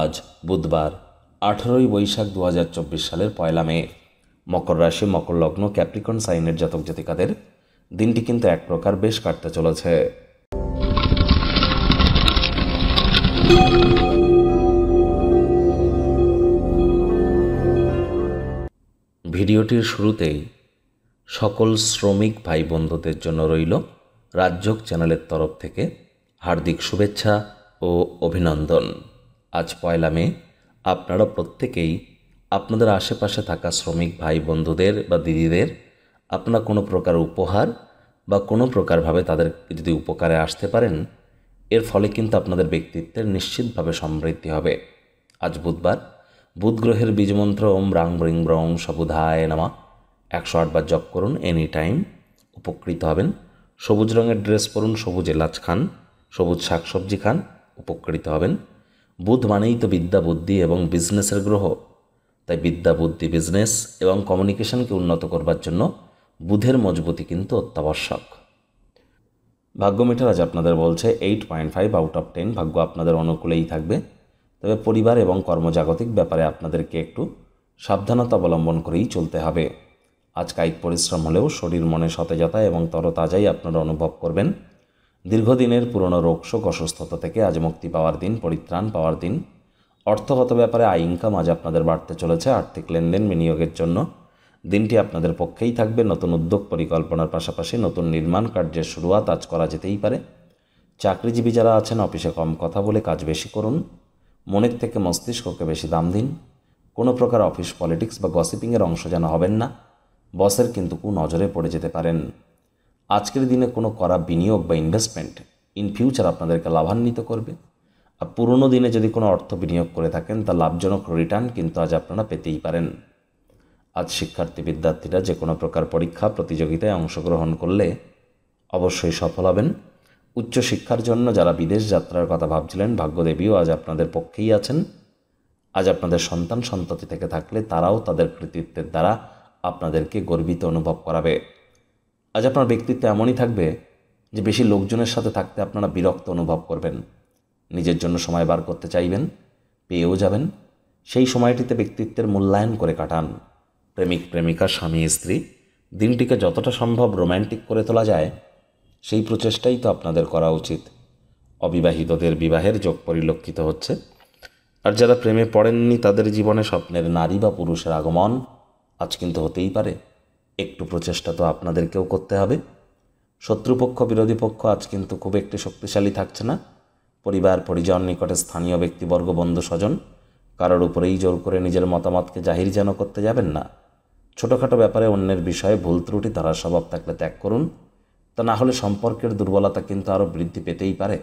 আজ বুধবার আঠেরোই বৈশাখ দু সালের পয়লা মে মকর রাশি মকর লগ্ন ক্যাপ্রিকন সাইনের জাতক জাতিকাদের দিনটি কিন্তু এক প্রকার বেশ কাটতে চলেছে ভিডিওটির শুরুতেই সকল শ্রমিক ভাই বন্ধুদের জন্য রইল রাজ্যক চ্যানেলের তরফ থেকে হার্দিক শুভেচ্ছা ও অভিনন্দন আজ পয়লা মে আপনারা প্রত্যেকেই আপনাদের আশেপাশে থাকা শ্রমিক ভাই বন্ধুদের বা দিদিদের আপনারা কোনো প্রকার উপহার বা কোনো প্রকারভাবে তাদের যদি উপকারে আসতে পারেন এর ফলে কিন্তু আপনাদের ব্যক্তিত্বের নিশ্চিতভাবে সমৃদ্ধি হবে আজ বুধবার বুধ গ্রহের বীজমন্ত্র ওম রাং ব্রিং ব্রং সবুধায় নামা একশো আটবার জপ করুন এনি টাইম উপকৃত হবেন সবুজ রঙের ড্রেস পরুন সবুজ এলাচ খান সবুজ শাকসবজি খান উপকৃত হবেন বুধ মানেই তো বিদ্যা বুদ্ধি এবং বিজনেসের গ্রহ তাই বিদ্যা বুদ্ধি বিজনেস এবং কমিউনিকেশনকে উন্নত করবার জন্য বুধের মজবুতি কিন্তু অত্যাবশ্যক ভাগ্য মিটার আজ আপনাদের বলছে eight point five out of ten ভাগ্য আপনাদের অনুকূলেই থাকবে তবে পরিবার এবং কর্মজাগতিক ব্যাপারে আপনাদেরকে একটু সাবধানতা অবলম্বন করেই চলতে হবে আজ কায়িক পরিশ্রম হলেও শরীর মনে সতেজতা এবং তরতাজাই আপনারা অনুভব করবেন দীর্ঘদিনের পুরনো রোগশোক অসুস্থতা থেকে আজ মুক্তি পাওয়ার দিন পরিত্রাণ পাওয়ার দিন অর্থগত ব্যাপারে আয় ইনকাম আজ আপনাদের বাড়তে চলেছে আর্থিক লেনদেন বিনিয়োগের জন্য দিনটি আপনাদের পক্ষেই থাকবে নতুন উদ্যোগ পরিকল্পনার পাশাপাশি নতুন নির্মাণ কার্যের শুরুয়াত আজ করা যেতেই পারে চাকরিজীবী যারা আছেন অফিসে কম কথা বলে কাজ বেশি করুন মনের থেকে মস্তিষ্ককে বেশি দাম দিন কোনো প্রকার অফিস পলিটিক্স বা গসিপিংয়ের অংশ যেন হবেন না বসের কিন্তু কু নজরে পড়ে যেতে পারেন আজকের দিনে কোনো করা বিনিয়োগ বা ইনভেস্টমেন্ট ইন ফিউচার আপনাদেরকে লাভান্বিত করবে আর পুরনো দিনে যদি কোনো অর্থ বিনিয়োগ করে থাকেন তা লাভজনক রিটার্ন কিন্তু আজ আপনারা পেতেই পারেন আজ শিক্ষার্থী বিদ্যার্থীরা যে কোনো প্রকার পরীক্ষা প্রতিযোগিতায় অংশগ্রহণ করলে অবশ্যই সফল হবেন উচ্চশিক্ষার জন্য যারা বিদেশ যাত্রার কথা ভাবছিলেন ভাগ্যদেবীও আজ আপনাদের পক্ষেই আছেন আজ আপনাদের সন্তান সন্ততি থেকে থাকলে তারাও তাদের কৃতিত্বের দ্বারা আপনাদেরকে গর্বিত অনুভব করাবে আজ আপনার ব্যক্তিত্ব এমনই থাকবে যে বেশি লোকজনের সাথে থাকতে আপনারা বিরক্ত অনুভব করবেন নিজের জন্য সময় বার করতে চাইবেন পেয়েও যাবেন সেই সময়টিতে ব্যক্তিত্বের মূল্যায়ন করে কাটান প্রেমিক প্রেমিকা স্বামী স্ত্রী দিনটিকে যতটা সম্ভব রোম্যান্টিক করে তোলা যায় সেই প্রচেষ্টাই তো আপনাদের করা উচিত অবিবাহিতদের বিবাহের যোগ পরিলক্ষিত হচ্ছে আর যারা প্রেমে পড়েননি তাদের জীবনে স্বপ্নের নারী বা পুরুষের আগমন আজ কিন্তু হতেই পারে একটু প্রচেষ্টা তো আপনাদেরকেও করতে হবে শত্রুপক্ষ বিরোধী পক্ষ আজ কিন্তু খুব একটি শক্তিশালী থাকছে না পরিবার পরিজন নিকটে স্থানীয় ব্যক্তিবর্গ বন্ধু স্বজন কারোর উপরেই জোর করে নিজের মতামতকে জাহির যেন করতে যাবেন না ছোটোখাটো ব্যাপারে অন্যের বিষয়ে ভুল ত্রুটি ধারা স্বভাব থাকলে ত্যাগ করুন তা না হলে সম্পর্কের দুর্বলতা কিন্তু আরও বৃদ্ধি পেতেই পারে